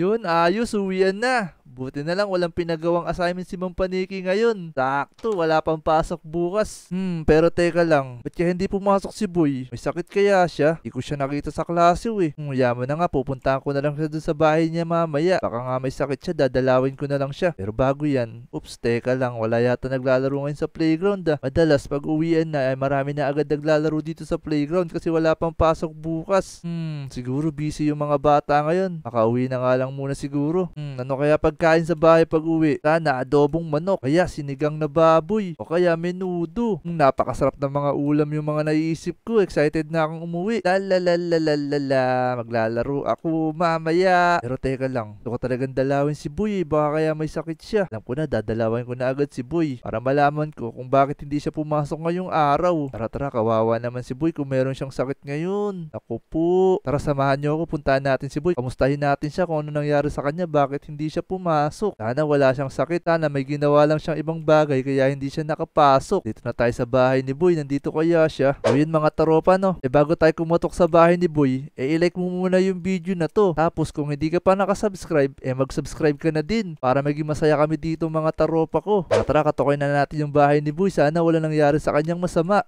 Yun, ayos. Uwian na. Buti na lang walang pinagawang assignment si Mang Paniki ngayon. Sakto, wala pang pasok bukas. Hmm, pero teka lang. Ba't kaya hindi pumasok si Boy? May sakit kaya siya? Hindi ko siya nakita sa klase eh. Hmm, yaman na nga, pupuntahan ko na lang siya dun sa bahay niya mamaya. Baka nga may sakit siya, dadalawin ko na lang siya. Pero bago yan, oops, teka lang. Wala yata naglalaro ngayon sa playground ah. Madalas, pag uwian na, ay eh, marami na agad naglalaro dito sa playground kasi wala pang pasok bukas. Hmm, siguro busy yung mga bata ngayon. Makauwi na nga lang muna siguro. Hmm, ano kaya pag pagkain sa bahay pag uwi. Sana adobong manok, kaya sinigang na baboy, o kaya menudo. Napakasarap ng mga ulam yung mga naiisip ko. Excited na akong umuwi. La Maglalaro ako mamaya. Pero teka lang, gusto ko talagang dalawin si Boy. Eh. Baka kaya may sakit siya. Alam ko na, dadalawin ko na agad si Boy. Para malaman ko kung bakit hindi siya pumasok ngayong araw. Tara tara, kawawa naman si Boy kung meron siyang sakit ngayon. Ako po. Tara samahan niyo ako, puntahan natin si Boy. Kamustahin natin siya kung ano nangyari sa kanya, bakit hindi siya pumasok pumasok. Sana wala siyang sakit na may ginawa lang siyang ibang bagay kaya hindi siya nakapasok. Dito na tayo sa bahay ni Boy, nandito kaya siya. O yun mga taropa no, e bago tayo kumotok sa bahay ni Boy, e i-like mo muna yung video na to. Tapos kung hindi ka pa nakasubscribe, e mag-subscribe ka na din para maging masaya kami dito mga taropa ko. Tara, katukoy na natin yung bahay ni Boy, sana wala nangyari sa kanyang masama.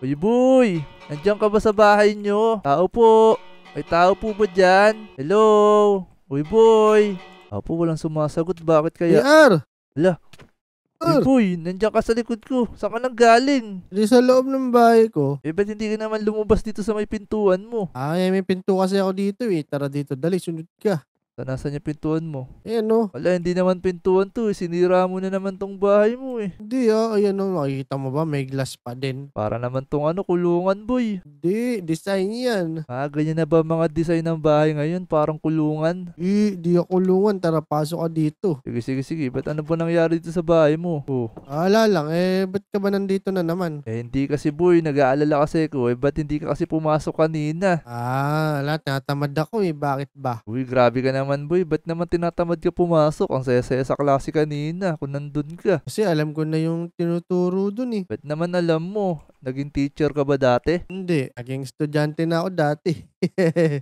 Boy, Boy! Nandiyan ka ba sa bahay nyo? Tao po! May tao po ba dyan? Hello? Uy boy! Apo, walang sumasagot. Bakit kaya? AR! Ala. AR! Uy, nandiyan ka sa likod ko. Saan ka nang galing? Hindi sa loob ng bahay ko. Eh, ba't hindi ka naman lumabas dito sa may pintuan mo? Ah, may pinto kasi ako dito eh. Tara dito, dali, sunod ka. So, nasan yung pintuan mo? Eh, ano? Wala, hindi naman pintuan to. Eh. Sinira mo na naman tong bahay mo eh. Hindi ah. Ayan o, makikita mo ba? May glass pa din. Para naman tong ano, kulungan boy. Hindi, design yan. Ah, ganyan na ba mga design ng bahay ngayon? Parang kulungan? Eh, di ako kulungan. Tara, pasok ka dito. Sige, sige, sige. Ba't ano po nangyari dito sa bahay mo? Oh. Ala lang, eh, ba't ka ba nandito na naman? Eh, hindi kasi boy. Nag-aalala kasi ko. Eh, ba't hindi ka kasi pumasok kanina? Ah, lahat. tinatamad ako eh. Bakit ba? Uy, grabe ka naman naman boy, ba't naman tinatamad ka pumasok? Ang saya-saya sa klase kanina kung nandun ka. Kasi alam ko na yung tinuturo dun eh. Ba't naman alam mo? Naging teacher ka ba dati? Hindi, naging estudyante na ako dati.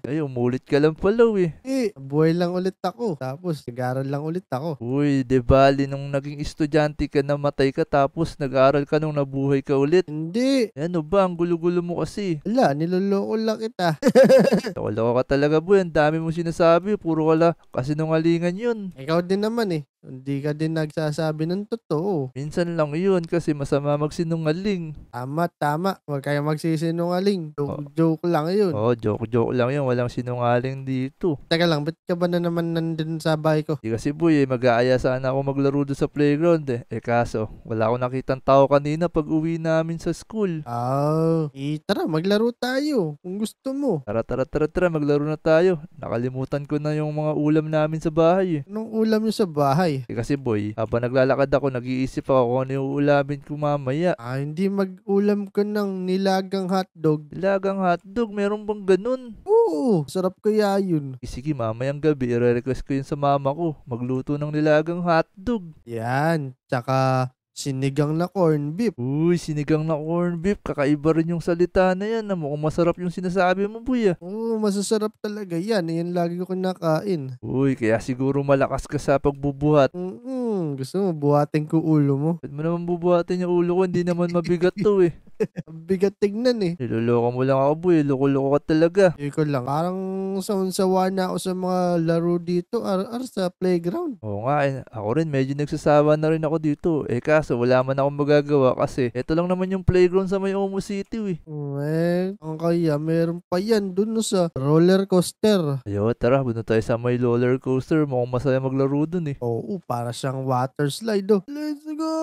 Ay, umulit ka lang pala eh. Eh, buhay lang ulit ako. Tapos, nag-aral lang ulit ako. Uy, de bali, nung naging estudyante ka, namatay ka, tapos nag-aral ka nung nabuhay ka ulit. Hindi. Ano ba, ang gulo-gulo mo kasi. Wala, niloloko lang kita. Loko ka talaga, boy. Ang dami mong sinasabi. Puro wala Kasi kasinungalingan yun. Ikaw din naman eh. Hindi ka din nagsasabi ng totoo. Minsan lang yun kasi masama magsinungaling. Tama, at tama. Huwag kayong magsisinungaling. Joke, oh. joke lang yun. Oo, oh, joke, joke lang yun. Walang sinungaling dito. Teka lang, ba't ka ba na naman nandun sa bahay ko? Di kasi boy, eh, mag-aaya sana ako maglaro doon sa playground eh. Eh kaso, wala akong nakitang tao kanina pag uwi namin sa school. Ah, oh. eh, tara, maglaro tayo. Kung gusto mo. Tara, tara, tara, tara, maglaro na tayo. Nakalimutan ko na yung mga ulam namin sa bahay eh. Anong ulam nyo sa bahay? Eh kasi boy, habang naglalakad ako, nag-iisip ako kung ano yung ulamin ko mamaya. Ah, hindi mag-ulam ulam ka ng nilagang hotdog. Nilagang hotdog? Meron bang ganun? Oo, sarap kaya yun. Eh, sige, mamayang gabi, i-request ko yun sa mama ko. Magluto ng nilagang hotdog. Yan, tsaka Sinigang na corn beef. Uy, sinigang na corn beef. Kakaiba rin yung salita na yan. Na mukhang masarap yung sinasabi mo, buya. Oo, masasarap talaga yan. Yan lagi ko kinakain. Uy, kaya siguro malakas ka sa pagbubuhat. Mm-mm, gusto mo buhatin ko ulo mo. Ba't mo naman bubuhatin yung ulo ko? Hindi naman mabigat to eh. Bigat tignan eh. Niloloko mo lang ako, buya. Loko-loko ka talaga. Ikaw lang. Parang sawan-sawa na ako sa mga laro dito. Ar-ar sa playground. Oo nga. Eh. Ako rin, medyo nagsasawa na rin ako dito. Eh, kas So wala man akong magagawa kasi ito lang naman yung playground sa may Omo City eh. Well, ang kaya meron pa yan dun sa roller coaster. Ayo, tara, punta tayo sa may roller coaster. Mukhang masaya maglaro dun eh. Oo, para siyang water slide oh. Let's go!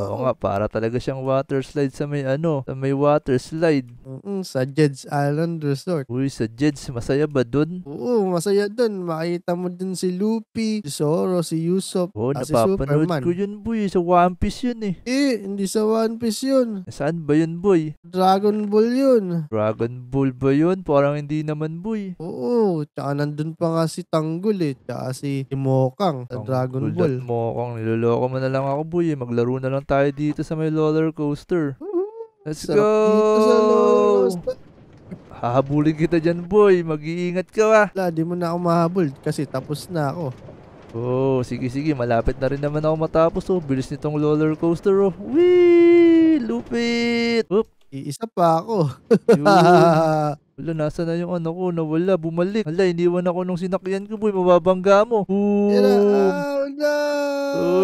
Oo nga, para talaga siyang water slide sa may ano, sa may water slide. Mm-mm, sa Jed's Island Resort. Uy, sa Jed's, masaya ba dun? Oo, masaya dun. Makita mo dun si Luffy, si Zoro, si Usopp, oh, si Superman. ko yun boy, sa One Piece yun yun eh. Eh, hindi sa One Piece yun. Saan ba yun, boy? Dragon Ball yun. Dragon Ball ba yun? Parang hindi naman, boy. Oo, tsaka nandun pa nga si Tanggol eh, tsaka si Mokang sa Dragon Ball. Mokang, niloloko mo na lang ako, boy. Eh. Maglaro na lang tayo dito sa may roller coaster. Let's Sarap go! Hahabulin kita dyan, boy. Mag-iingat ka, ah. Wala, di mo na ako mahabol kasi tapos na ako. Oh, sige sige, malapit na rin naman ako matapos oh. Bilis nitong roller coaster oh. Wee! Lupit! Oop! Iisa pa ako. Wala, nasa na yung ano ko? Nawala, bumalik. Wala, iniwan ako nung sinakyan ko, boy. Mababangga mo. Boom! Oh, no!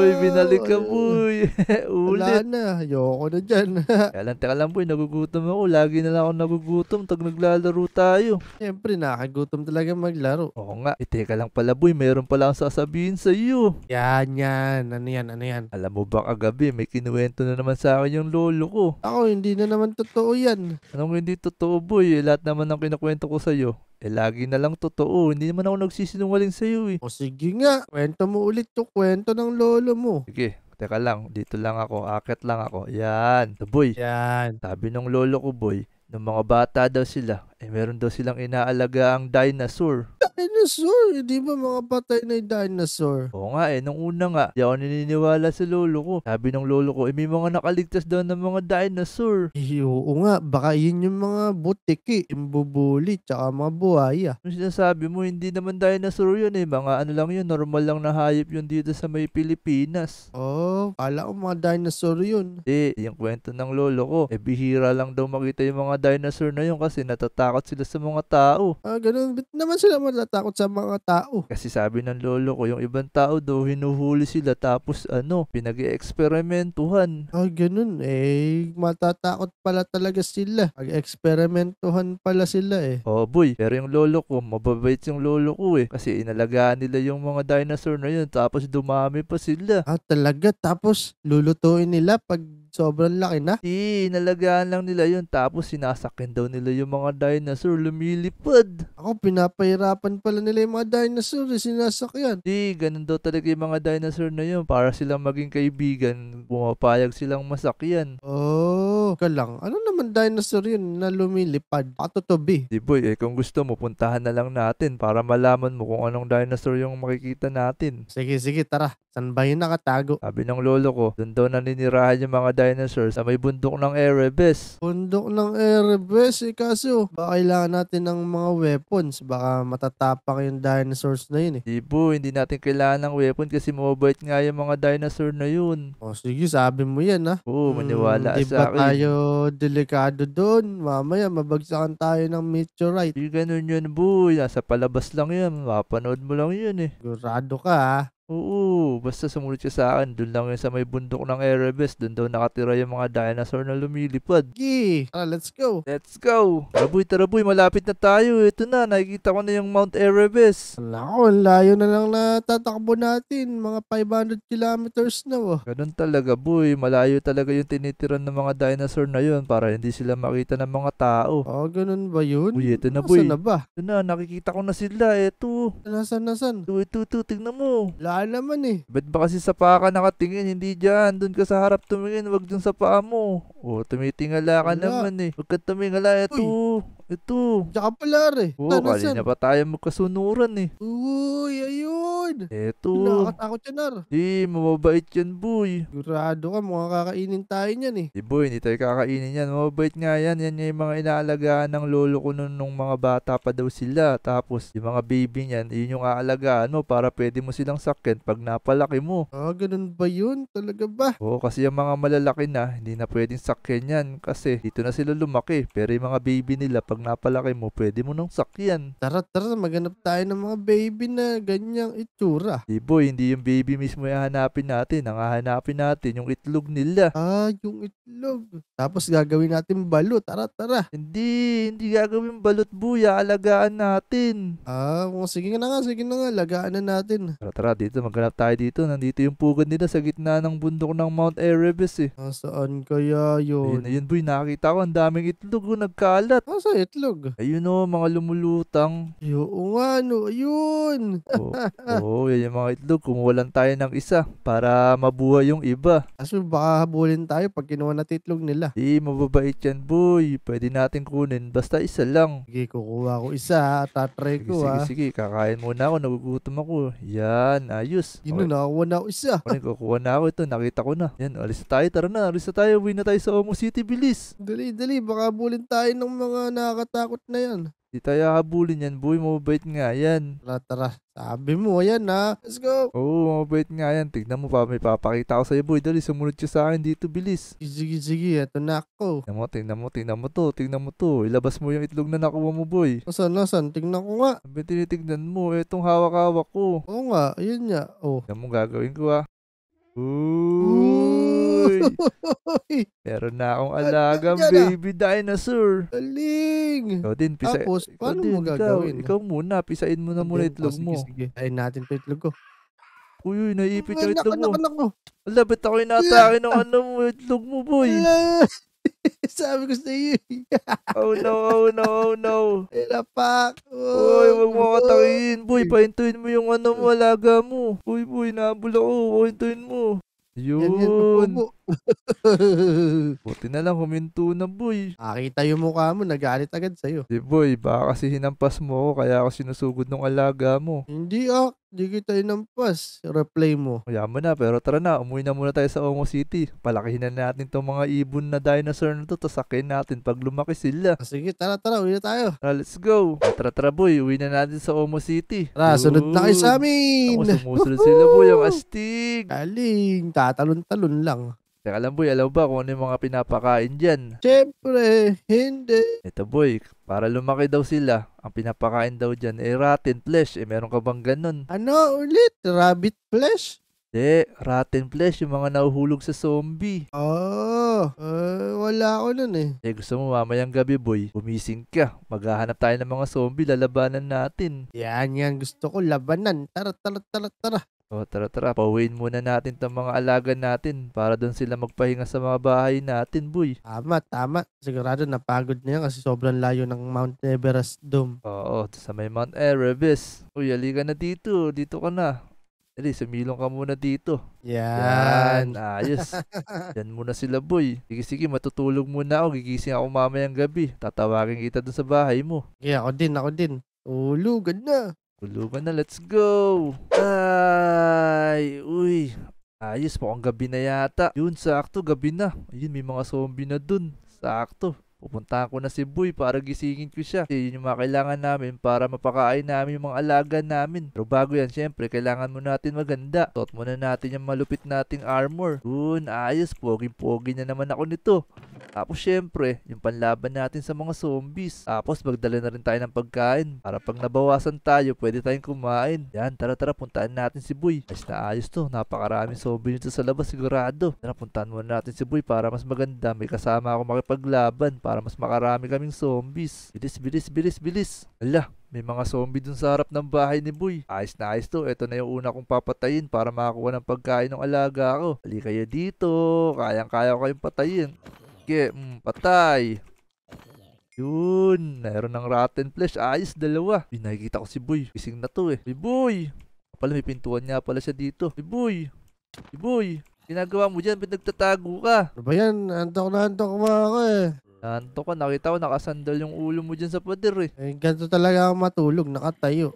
Uy, binalik ka, boy. Ulit. Wala na. Ayoko na dyan. Kaya lang, teka lang, boy. Nagugutom ako. Lagi na lang ako nagugutom. pag naglalaro tayo. Siyempre, nakagutom talaga maglaro. Oo nga. Eh, teka lang pala, boy. Mayroon pala akong sasabihin sa iyo. Yan, yan. Ano yan, ano yan? Alam mo ba kagabi, may kinuwento na naman sa akin yung lolo ko. Ako, hindi na naman totoo yan. Anong hindi totoo, boy? Eh, lahat naman naman ang kinakwento ko sa'yo, eh lagi na lang totoo. Hindi naman ako nagsisinungaling sa'yo eh. O sige nga, kwento mo ulit to kwento ng lolo mo. Sige, teka lang, dito lang ako, akit lang ako. Yan, the boy. Yan. Sabi ng lolo ko boy, ng mga bata daw sila, eh meron daw silang inaalaga ang dinosaur. Dinosaur? Hindi eh, ba mga patay na dinosaur? Oo nga eh, nung una nga, di ako naniniwala sa lolo ko. Sabi ng lolo ko, eh may mga nakaligtas daw ng mga dinosaur. Eh, oo nga, baka yun yung mga butiki, imbubuli, tsaka mga buhaya. Yung sinasabi mo, hindi naman dinosaur yun eh. Mga ano lang yun, normal lang na hayop yun dito sa may Pilipinas. Oo, oh, kala ko mga dinosaur yun. Eh, yung kwento ng lolo ko, eh bihira lang daw makita yung mga dinosaur na yun kasi natatakot natatakot sila sa mga tao. Ah, ganun. Ba't naman sila matatakot sa mga tao? Kasi sabi ng lolo ko, yung ibang tao daw, hinuhuli sila tapos ano, pinag eksperimentuhan Ah, ganun. Eh, matatakot pala talaga sila. Pag-eksperimentuhan pala sila eh. Oh boy, pero yung lolo ko, mababait yung lolo ko eh. Kasi inalagaan nila yung mga dinosaur na yun tapos dumami pa sila. Ah, talaga. Tapos, lulutuin nila pag Sobrang laki na. Hindi, nalagaan lang nila yun. Tapos sinasakin daw nila yung mga dinosaur. Lumilipad. Ako, pinapahirapan pala nila yung mga dinosaur. Eh, sinasakyan. Hindi, ganun daw talaga yung mga dinosaur na yun. Para silang maging kaibigan, pumapayag silang masakyan. Oh, ka lang. Ano naman dinosaur yun na lumilipad? Patutobi. Di boy, eh kung gusto mo, puntahan na lang natin para malaman mo kung anong dinosaur yung makikita natin. Sige, sige, tara. San ba yun nakatago? Sabi ng lolo ko, doon daw naninirahan yung mga dinosaur dinosaur sa may bundok ng Erebus. Bundok ng Erebus, eh kaso baka kailangan natin ng mga weapons. Baka matatapak yung dinosaurs na yun eh. Di hindi natin kailangan ng weapon kasi mababait nga yung mga dinosaur na yun. O oh, sige, sabi mo yan ha. Ah. Oo, hmm, maniwala hmm, sa akin. tayo delikado doon? Mamaya mabagsakan tayo ng meteorite. Di ganun yun boy, nasa palabas lang yan. Mapanood mo lang yun eh. Sigurado ka ha. Ah. Oo, basta sumunod ka sa akin, doon lang yun sa may bundok ng Erebus, doon daw nakatira yung mga dinosaur na lumilipad. Gee, ah, let's go. Let's go. Taraboy, taraboy, malapit na tayo. Ito na, nakikita ko na yung Mount Erebus. Wala layo na lang na tatakbo natin, mga 500 kilometers na oh. Ganun talaga, boy. Malayo talaga yung tinitiran ng mga dinosaur na yun para hindi sila makita ng mga tao. Oh, ganun ba yun? Uy, ito na, boy. Nasaan na ba? Ito na, nakikita ko na sila. Ito. Nasaan, nasaan? Ito, ito, ito, tignan mo. La paa naman eh. Ba't ba kasi sa paa ka nakatingin? Hindi dyan. Doon ka sa harap tumingin. Huwag dyan sa paa mo. O, oh, tumitingala ka Wala. naman eh. Huwag ka tumingala. Ito. Uy. Ito. Tsaka palar eh. Oo, oh, kanina pa tayo magkasunuran eh. Uy, ayun. Ito. Nakakatakot yan, Nar. Di, mababait yan, boy. Sigurado ka, mukhang kakainin tayo niyan eh. Di, boy, hindi tayo kakainin yan. Mababait nga yan. Yan yung mga inaalagaan ng lolo ko nun nung mga bata pa daw sila. Tapos, yung mga baby niyan, yun yung aalagaan mo para pwede mo silang sakyan pag napalaki mo. Ah, ganun ba yun? Talaga ba? Oo, kasi yung mga malalaki na, hindi na pwedeng sakyan yan kasi dito na sila lumaki. Pero yung mga baby nila, pag pag napalaki mo, pwede mo nang sakyan. Tara, tara, maganap tayo ng mga baby na ganyang itsura. Di boy, hindi yung baby mismo yung hanapin natin. Ang hahanapin natin, yung itlog nila. Ah, yung itlog. Tapos gagawin natin balut. Tara, tara. Hindi, hindi gagawin balut, buya. Alagaan natin. Ah, well, sige na nga, sige na nga. Alagaan na natin. Tara, tara, dito. Maganap tayo dito. Nandito yung pugad nila sa gitna ng bundok ng Mount Erebus eh. Ah, saan kaya yun? Ayun, ayun boy, nakita ko. Ang daming itlog. Oh, nagkalat. Ah, itlog. Ayun o, oh, mga lumulutang. Oo nga, no. Ayun. Oo, oh, oh, yan yung mga itlog. Kumuwalan tayo ng isa para mabuhay yung iba. Kaso baka habulin tayo pag kinuha natin titlog nila. Di, mababait yan, boy. Pwede natin kunin. Basta isa lang. Sige, kukuha ko isa. Tatry Sige, ko, sige, ha. Ah. sige. Kakain muna ako. Nagugutom ako. Yan, ayos. Yun, okay. nakakuha na ako isa. Kunin, kukuha na ako ito. Nakita ko na. Yan, alis tayo. Tara na. Alis tayo. Uwi na tayo sa Omo City. Bilis. Dali, dali. Baka habulin tayo ng mga na nakakatakot na yan. Di tayo habulin yan, boy. Mababait nga yan. Tara, tara. Sabi mo, yan na. Let's go. Oo, oh, mababait nga yan. Tignan mo pa, may papakita ko sa'yo, boy. Dali, sumunod ka sa akin dito, bilis. Sige, sige. Ito na ako. Tignan mo, tignan mo, tignan mo to, tignan mo to. Ilabas mo yung itlog na nakuha mo, boy. Nasaan, nasaan? Tignan ko nga. Sabi, tinitignan mo. Itong hawak-hawak ko. Oo nga, ayun nga. Oh. Tignan mo gagawin ko, ha. Ooh. Ooh. Uy. Meron na akong alagang baby dinosaur. Galing. Ikaw din, pisa. Tapos, paano din, mo gagawin? Ikaw, ikaw muna, pisain mo na muna okay, itlog oh, sige, mo. Sige, sige. natin pa itlog ko. Uy, uy, naiipit yung itlog mo. Anak, anak, Ala, ba't ako ng ano mo, itlog mo, boy? Sabi ko sa iyo. Eh. oh no, oh no, oh no. Ilapak. Oh, Uy, huwag mo katakiin, boy. Pahintuin mo yung ano mo, alaga mo. Uy, boy, nabul ako. Pahintuin mo. Yun. Yan, yan, Buti na lang huminto na boy. Nakita yung mukha mo, nagalit agad sa'yo. Di boy, baka kasi hinampas mo ako kaya ako sinusugod ng alaga mo. Hindi ah, di kita inampas. Replay mo. Kaya mo na, pero tara na, umuwi na muna tayo sa Omo City. Palakihin na natin tong mga ibon na dinosaur na to, tasakin natin pag lumaki sila. Ah, sige, tara tara, uwi na tayo. Tara, ah, let's go. Ah, tara tara boy, uwi na natin sa Omo City. Tara, sunod na kayo sa amin. Ako sumusunod sila boy, ang astig. Kaling, tatalon-talon lang. Teka lang boy, alam ba kung ano yung mga pinapakain dyan? Siyempre, hindi. Ito boy, para lumaki daw sila, ang pinapakain daw dyan ay eh, rotten flesh. Eh meron ka bang ganun? Ano ulit? Rabbit flesh? Hindi, rat flesh, yung mga nahuhulog sa zombie. Oh, eh, wala ako nun eh. Eh, gusto mo mamayang gabi, boy. Bumising ka. Maghahanap tayo ng mga zombie, lalabanan natin. Yan, yan. Gusto ko labanan. Tara, tara, tara, tara. O oh, tara tara, pauwiin muna natin tong mga alaga natin para doon sila magpahinga sa mga bahay natin, boy. Tama, tama. Sigurado napagod na yan kasi sobrang layo ng Mount Everest Dome. Oo, sa may Mount Erebus. Uy, halika na dito. Dito ka na. Dali, sumilong ka muna dito. Yan. Yan ayos. Yan muna sila, boy. Sige, sige, matutulog muna ako. Gigising ako mamayang gabi. Tatawagin kita dun sa bahay mo. Yeah, ako din, ako din. Tulugan na. Tulugan na, let's go. Ay, uy. Ayos, mukhang gabi na yata. Yun, sakto, gabi na. Ayun, may mga zombie na dun. Sakto. Pupunta ko na si Boy eh, para gisingin ko siya. yun yung mga kailangan namin para mapakain namin yung mga alaga namin. Pero bago yan, syempre, kailangan mo natin maganda. Tot muna natin yung malupit nating armor. Yun, ayos. pogi pogi na naman ako nito. Tapos syempre, yung panlaban natin sa mga zombies. Tapos magdala na rin tayo ng pagkain. Para pag nabawasan tayo, pwede tayong kumain. Yan, tara tara, puntaan natin si Boy. Ayos na ayos to, napakaraming zombie nito sa labas sigurado. Tara, puntaan muna natin si Boy para mas maganda. May kasama ako makipaglaban para para mas makarami kaming zombies. Bilis, bilis, bilis, bilis. Ala, may mga zombie dun sa harap ng bahay ni Boy. Ayos na ayos to. Ito na yung una kong papatayin para makakuha ng pagkain ng alaga ko. Hali kayo dito. Kayang-kaya ko kayong patayin. Okay, mm, patay. Yun, meron ng rotten flesh. Ayos, dalawa. Uy, nakikita ko si Boy. Gising na to eh. Uy, Boy! Pala, may pintuan niya pala siya dito. Uy, Boy! Boy! Ginagawa mo dyan, pinagtatago ka. Ano ba yan? Antok na antok mo ako eh. Antok ka, nakita ko nakasandal yung ulo mo dyan sa pader eh. Eh, ganito talaga ako matulog, nakatayo.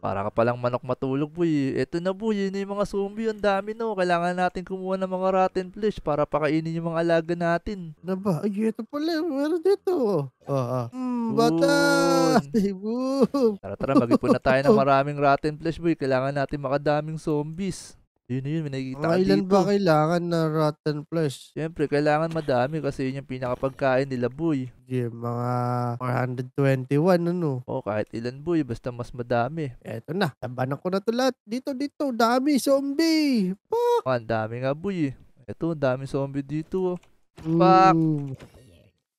Para ka palang manok matulog, boy. Ito na, boy. Yun yung mga zombie. Ang dami, no. Kailangan natin kumuha ng mga rotten flesh para pakainin yung mga alaga natin. Ano ba? Ay, eto pala. Meron dito. Oo. Oh, ah, oh. Ah. Mm, bata! Boom! Tara, tara. Mag-ipon na tayo ng maraming rotten flesh, boy. Kailangan natin makadaming zombies. Yun na yun, may nakikita ka ilan dito. ba kailangan na rotten flesh? Siyempre, kailangan madami kasi yun yung pinakapagkain nila, boy. Yeah, mga 421, ano? O, oh, kahit ilan, boy, basta mas madami. Eto na, tabanan ko na to lahat. Dito, dito, dami, zombie! Fuck! Oh, ang dami nga, boy. Eto, ang dami zombie dito. Oh. Fuck!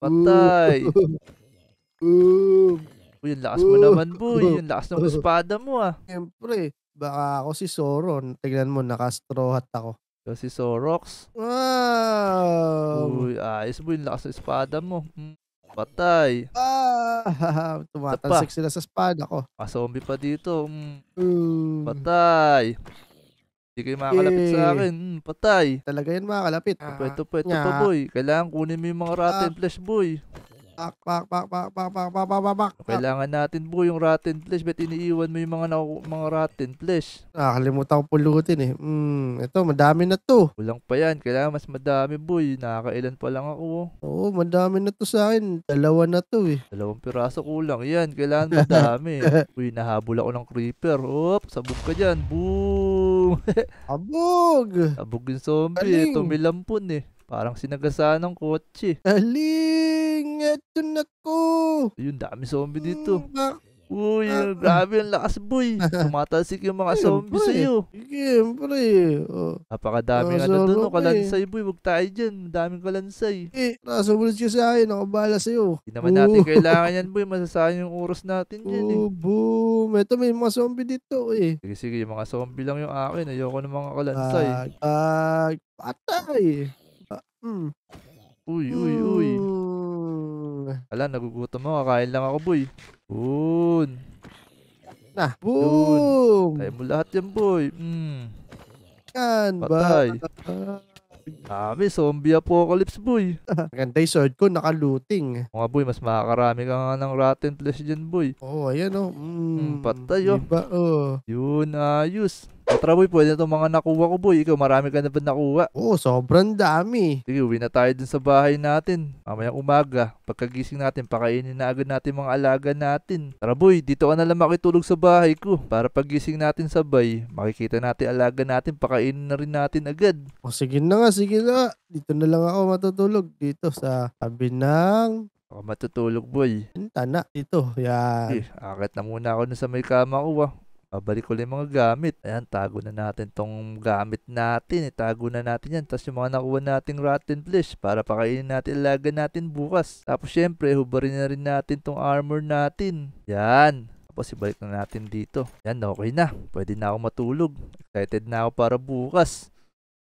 Patay! Ooh. Boy, yung lakas mo naman, boy. Yung lakas ng espada mo, ah. Siyempre, Baka ako si Soron. Tignan mo, nakastro hat ako. Ikaw si Sorox. Wow! Uy, ayos mo yung lakas ng espada mo. Hmm, patay. Ah, tumatalsik sila sa espada ko. Ah, zombie pa dito. Hmm, Mm. Patay. Hindi kayo makakalapit sa eh. akin. Hmm, patay. Talaga yan makakalapit. Ito ah, pa, ito pa, boy. Kailangan kunin mo yung mga rotten ah. flesh, boy. Pak, bak, bak, bak, bak, bak, bak, bak, pak, pak. Kailangan natin po yung rotten flesh. Ba't iniiwan mo yung mga, na- mga rotten flesh? Nakakalimutan ko pulutin eh. Hmm, ito, madami na to. Kulang pa yan. Kailangan mas madami, boy. Nakakailan pa lang ako. oh. Oo, madami na to sa akin. Dalawa na to eh. Dalawang piraso kulang. Yan, kailangan madami. Uy, nahabol ako ng creeper. Hop, sabog ka dyan. Boom! Abog! Abog yung zombie. Galing. Ito may lampon eh. Parang sinagasaan ng kotse. Aling! Eto na ko! Ayun, dami zombie dito. Hmm, Uy, ah, ah, grabe ang lakas, boy. Tumatalsik yung mga zombie sa iyo. Siyempre. Oh. Napakadami oh, ano doon, no, kalansay, boy. Huwag tayo dyan. Daming kalansay. Eh, nasa bulit ka sa akin. Nakabala sa iyo. Hindi naman oh. natin kailangan yan, boy. Masasayang yung oras natin dyan, oh, eh. boom. Ito, may mga zombie dito, eh. Sige, sige. Yung mga zombie lang yung akin. Ayoko ng mga kalansay. Ah, ah patay. Hmm. Uy, uy, uy. Hala, hmm. nagugutom ako. Kakain lang ako, boy. Boon. Na, boom. Tayo mo lahat yan, boy. Hmm. Yan Patay. Dami, zombie apocalypse, boy. Maganda yung sword ko, nakaluting. O nga, boy, mas makakarami ka nga ng rotten flesh dyan, boy. Oo, oh, ayan, oh. Mm, patay, oh. Diba, oh. Yun, ayos. Tara boy, pwede itong mga nakuha ko boy. Ikaw, marami ka na ba nakuha? Oo, oh, sobrang dami. Sige, uwi na tayo dun sa bahay natin. Mamayang umaga, pagkagising natin, pakainin na agad natin mga alaga natin. Tara boy, dito ka na lang makitulog sa bahay ko. Para paggising natin sabay, makikita natin alaga natin, pakainin na rin natin agad. O oh, sige na nga, sige na. Dito na lang ako matutulog. Dito sa tabi ng Ako matutulog boy. Tana, dito. Yan. Eh, akit na muna ako na sa may kama ko ah. Babalik ulit mga gamit. Ayan, tago na natin tong gamit natin. Itago eh. na natin yan. Tapos yung mga nakuha nating rotten flesh para pakainin natin, ilaga natin bukas. Tapos syempre, hubarin na rin natin tong armor natin. Yan. Tapos ibalik na natin dito. Yan, okay na. Pwede na ako matulog. Excited na ako para bukas.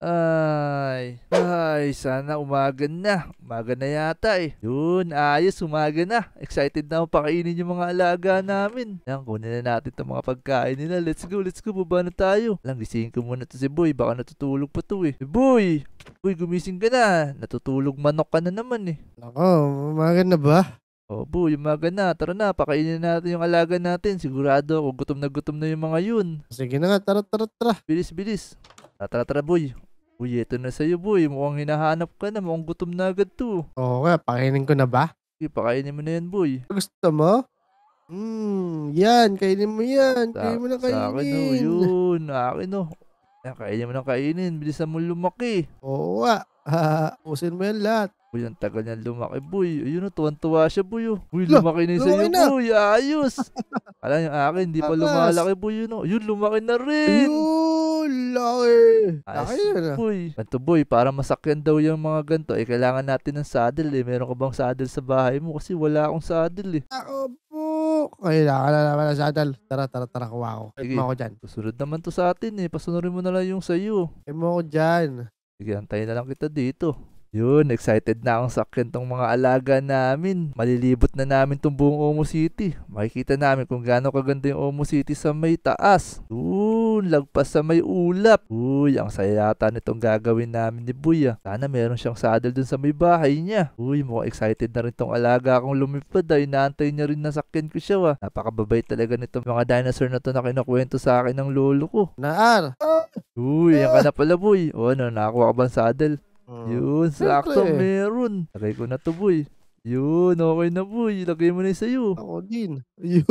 Ay, ay, sana umaga na. Umaga na yata eh. Yun, ayos, umaga na. Excited na ako pakainin yung mga alaga namin. Yan, kunin na natin itong mga pagkain nila. Let's go, let's go, baba na tayo. Lang, gisingin ko muna to si Boy. Baka natutulog pa to eh. Si Boy! Boy, gumising ka na. Natutulog manok ka na naman eh. Ako, umaga na ba? Oh, boy, umaga na. Tara na, pakainin natin yung alaga natin. Sigurado ako, gutom na gutom na yung mga yun. Sige na nga, tara, tara, tara. Bilis, bilis. Tara, tara, tara, boy. Uy, eto na sa'yo boy. Mukhang hinahanap ka na. Mukhang gutom na agad to. Oo nga, pakainin ko na ba? Sige, pakainin mo na yan boy. Gusto mo? Hmm, yan, kainin mo yan. Sa, kainin mo na kainin. Sa akin o, oh. yun. Akin o. Oh. Ah, kainin mo na kainin. Bilisan mo lumaki. Oo nga. Usin mo yan lahat. Uy, ang tagal niyan lumaki, boy. Ayun na, oh, tuwan-tuwa siya, boy. Oh. Uy, lumaki na yung sa'yo, na. boy. Ayos. Alam yung akin, hindi pa lumalaki, boy. Yun, oh. Yun, lumaki na rin. Ayun laki. Laki yun Boy. para masakyan daw yung mga ganito, eh kailangan natin ng saddle eh. Meron ka bang saddle sa bahay mo? Kasi wala akong saddle eh. Ako po. Kailangan na naman ng saddle. Tara, tara, tara, kuha ko. Sige, mo ako dyan. Susunod naman to sa atin eh. Pasunod mo na lang yung sa'yo. Sige mo ako dyan. Sige, antayin na lang kita dito. Yun, excited na akong sakyan tong mga alaga namin. Malilibot na namin tong buong Omo City. Makikita namin kung gaano kaganda yung Omo City sa may taas. Yun, lagpas sa may ulap. Uy, ang saya yata nitong gagawin namin ni Buya. Sana meron siyang saddle dun sa may bahay niya. Uy, mukhang excited na rin tong alaga kong lumipad dahil naantay niya rin na sakyan ko siya. Ah. Napakababay talaga nitong mga dinosaur na to na kinakwento sa akin ng lolo ko. Naar! Uy, yan ka na pala boy. O oh, ano, nakakuha ka ba saddle? Mm. Yun, sakto meron. Lagay ko na to, boy. Yun, okay na, boy. Lagay mo na yung sa'yo. Ako din. Yun.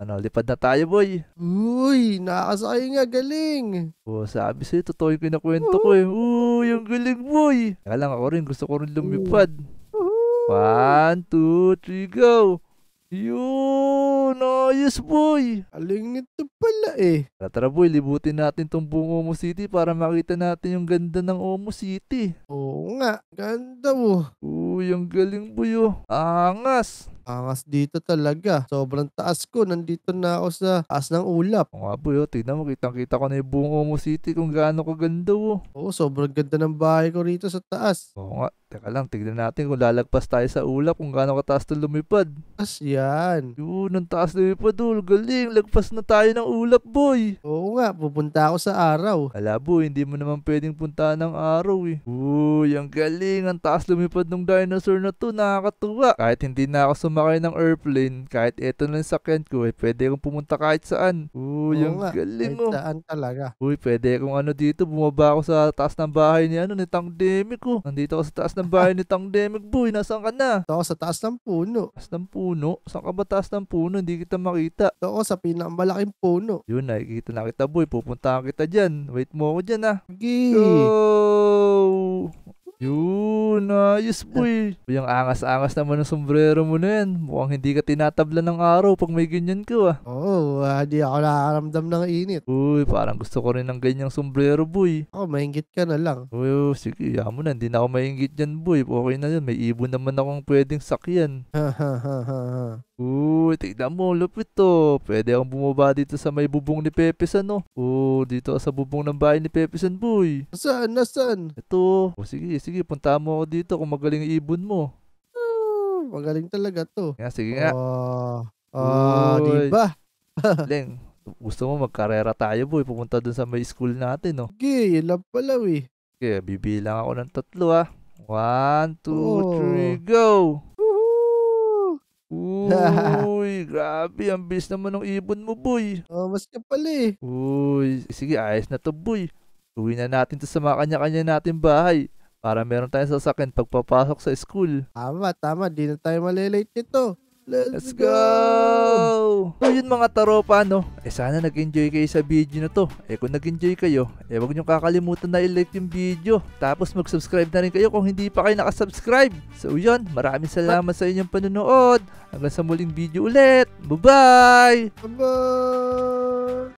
Ano, lipad na tayo, boy. Uy, nakasakay nga, galing. oh, sabi sa'yo, totoo yung kinakwento ko eh. Uy, yung galing, boy. Kaya lang ako rin, gusto ko rin lumipad. One, two, three, go. Yun, ayos boy. Aling nito pala eh. Tara tara boy, libutin natin tong buong Omo City para makita natin yung ganda ng Omo City. Oo nga, ganda mo. Uy, ang galing boy oh. Angas. Angas dito talaga. Sobrang taas ko. Nandito na ako sa taas ng ulap. Oo nga po yun. Oh. Tignan mo, kitang-kita ko na yung buong Omo City kung gaano kaganda oh. Oo, sobrang ganda ng bahay ko rito sa taas. Oo nga. Teka lang, tignan natin kung lalagpas tayo sa ulap kung gaano kataas na lumipad. As yan. Yun, ang taas lumipad ul. Oh. Galing, lagpas na tayo ng ulap, boy. Oo nga, pupunta ako sa araw. Ala, boy, hindi mo naman pwedeng punta ng araw eh. Uy, ang galing, ang taas lumipad ng dinosaur na to. Nakakatuwa. Kahit hindi na ako sumakit na kayo ng airplane, kahit eto na yung sakyan ko, eh, pwede kong pumunta kahit saan. Uy, ang galing mo. Oh. Saan talaga. Uy, pwede kong ano dito, bumaba ako sa taas ng bahay ni ano, ni Tangdemic ko. Oh. Nandito ako sa taas ng bahay ni Tangdemic, boy. Nasaan ka na? Ito ako sa taas ng puno. Taas ng puno? Saan ka ba taas ng puno? Hindi kita makita. Ito ako sa pinakamalaking puno. Yun, nakikita na kita, boy. Pupuntahan kita dyan. Wait mo ako dyan, ha. Ah. Okay. Go! Yun, ayos boy. Yung angas-angas naman ng sombrero mo na yan. Mukhang hindi ka tinatabla ng araw pag may ganyan ka ah. Oo, oh, uh, di ako nakakaramdam ng init. Uy, parang gusto ko rin ng ganyang sombrero boy. Ako, oh, maingit ka na lang. Uy, oh, sige, iya mo na. Hindi na ako maingit yan boy. Okay na yan. May ibon naman akong pwedeng sakyan. Uy, tignan mo, lupit to. Oh. Pwede akong bumaba dito sa may bubong ni Pepesan, no? Oh. Oo, dito sa bubong ng bahay ni Pepesan, boy. Saan? Nasaan? Ito. O, sige, sige sige, punta mo ako dito kung magaling ibon mo. Uh, magaling talaga to. Nga, sige nga. Oh, uh, di ba? Leng, gusto mo magkarera tayo boy, pumunta dun sa may school natin, no? Sige, yun lang pala, we. Sige, bibilang ako ng tatlo, ah. One, two, oh. three, go! Uy, grabe. Ang bilis naman ng ibon mo, boy. Oh, mas ka pala eh. Uy, sige, ayos na to, boy. Uwi na natin to sa mga kanya-kanya natin bahay. Para meron tayong sasakyan pagpapasok sa school. Tama, tama. Di na tayo malilate nito. Let's, Let's go! go! So yun mga taropa, no? Eh sana nag-enjoy kayo sa video na to. Eh kung nag-enjoy kayo, eh huwag nyo kakalimutan na i-like yung video. Tapos mag-subscribe na rin kayo kung hindi pa kayo nakasubscribe. So yun, maraming salamat sa inyong panunood. Hanggang sa muling video ulit. Bye-bye! Bye-bye!